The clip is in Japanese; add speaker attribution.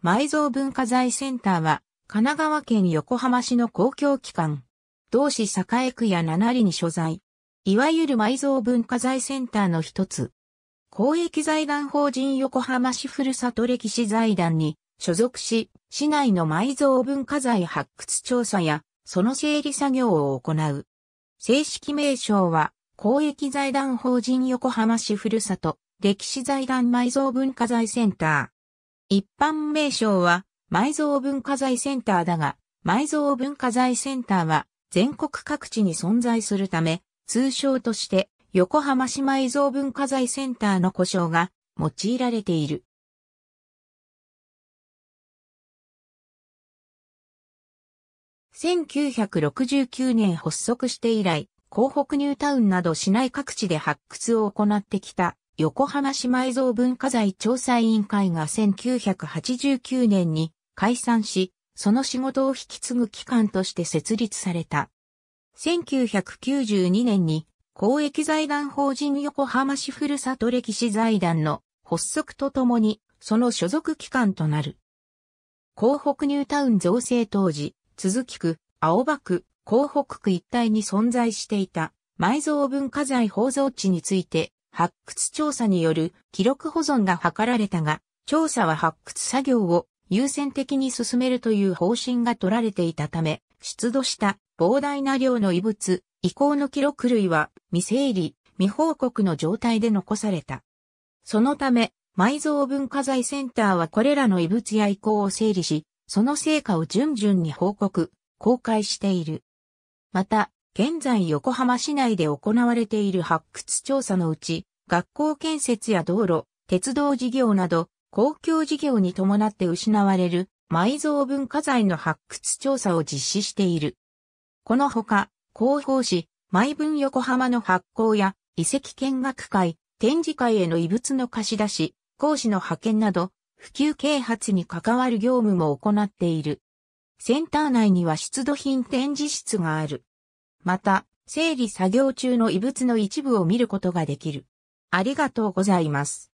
Speaker 1: 埋蔵文化財センターは、神奈川県横浜市の公共機関、同市栄区や七里に所在。いわゆる埋蔵文化財センターの一つ。公益財団法人横浜市ふるさと歴史財団に所属し、市内の埋蔵文化財発掘調査や、その整理作業を行う。正式名称は、公益財団法人横浜市ふるさと歴史財団埋蔵文化財センター。一般名称は埋蔵文化財センターだが、埋蔵文化財センターは全国各地に存在するため、通称として
Speaker 2: 横浜市埋蔵文化財センターの呼称が用いられている。1969年発足して以来、港北ニュータウンなど市内
Speaker 1: 各地で発掘を行ってきた横浜市埋蔵文化財調査委員会が1989年に解散し、その仕事を引き継ぐ機関として設立された。1992年に公益財団法人横浜市ふるさと歴史財団の発足とともに、その所属機関となる。港北ニュータウン造成当時、続き区、青葉区、港北区一帯に存在していた埋蔵文化財宝蔵地について発掘調査による記録保存が図られたが、調査は発掘作業を優先的に進めるという方針が取られていたため、出土した膨大な量の遺物、遺構の記録類は未整理、未報告の状態で残された。そのため、埋蔵文化財センターはこれらの遺物や遺構を整理し、その成果を順々に報告、公開している。また、現在横浜市内で行われている発掘調査のうち、学校建設や道路、鉄道事業など、公共事業に伴って失われる埋蔵文化財の発掘調査を実施している。このほか、広報誌、毎文横浜の発行や遺跡見学会、展示会への遺物の貸し出し、講師の派遣など、普及啓発に関わる業務も行っている。センター内には出土品展示室がある。また、整理作業中の遺物の一部
Speaker 2: を見ることができる。ありがとうございます。